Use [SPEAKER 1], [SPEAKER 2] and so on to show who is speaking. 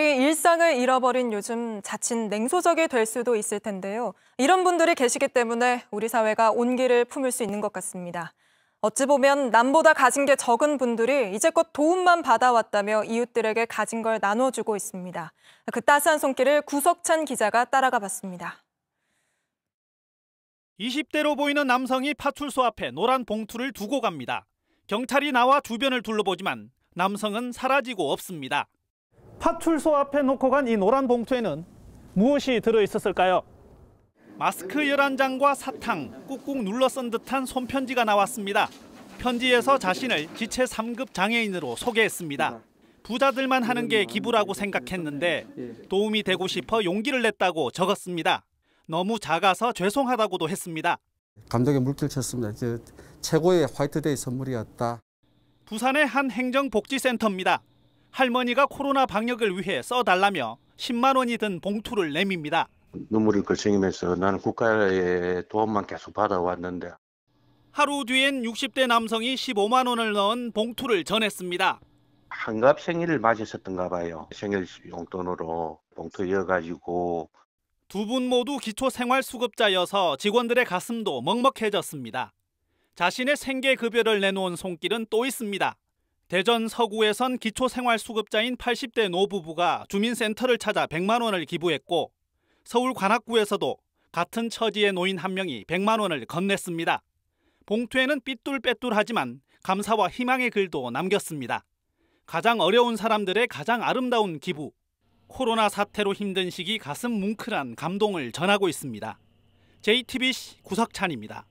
[SPEAKER 1] 일상을 잃어버린 요즘 자칫 냉소적이 될 수도 있을 텐데요. 이런 분들이 계시기 때문에 우리 사회가 온기를 품을 수 있는 것 같습니다. 어찌 보면 남보다 가진 게 적은 분들이 이제껏 도움만 받아왔다며 이웃들에게 가진 걸 나눠주고 있습니다. 그 따스한 손길을 구석찬 기자가 따라가 봤습니다.
[SPEAKER 2] 20대로 보이는 남성이 파출소 앞에 노란 봉투를 두고 갑니다. 경찰이 나와 주변을 둘러보지만 남성은 사라지고 없습니다. 파출소 앞에 놓고 간 이 노란 봉투에는 무엇이 들어있었을까요? 마스크 11장과 사탕, 꾹꾹 눌러 쓴 듯한 손편지가 나왔습니다. 편지에서 자신을 기체 3급 장애인으로 소개했습니다. 부자들만 하는 게 기부라고 생각했는데 도움이 되고 싶어 용기를 냈다고 적었습니다. 너무 작아서 죄송하다고도 했습니다. 감독의 물결쳤습니다. 이제 그 최고의 화이트데이 선물이었다. 부산의 한 행정복지센터입니다. 할머니가 코로나 방역을 위해 써달라며 10만 원이 든 봉투를 내밉니다. 눈물을 글썽이면서 나는 국가의 도움만 계속 받아왔는데 하루 뒤엔 60대 남성이 15만 원을 넣은 봉투를 전했습니다. 한갑 생일을 맞이했었던가 봐요. 생일 용돈으로 봉투 이어가지고 두 분 모두 기초생활수급자여서 직원들의 가슴도 먹먹해졌습니다. 자신의 생계급여를 내놓은 손길은 또 있습니다. 대전 서구에선 기초생활수급자인 80대 노부부가 주민센터를 찾아 100만 원을 기부했고 서울 관악구에서도 같은 처지의 노인 한 명이 100만 원을 건넸습니다. 봉투에는 삐뚤빼뚤하지만 감사와 희망의 글도 남겼습니다. 가장 어려운 사람들의 가장 아름다운 기부. 코로나 사태로 힘든 시기 가슴 뭉클한
[SPEAKER 1] 감동을 전하고 있습니다. JTBC 구석찬입니다.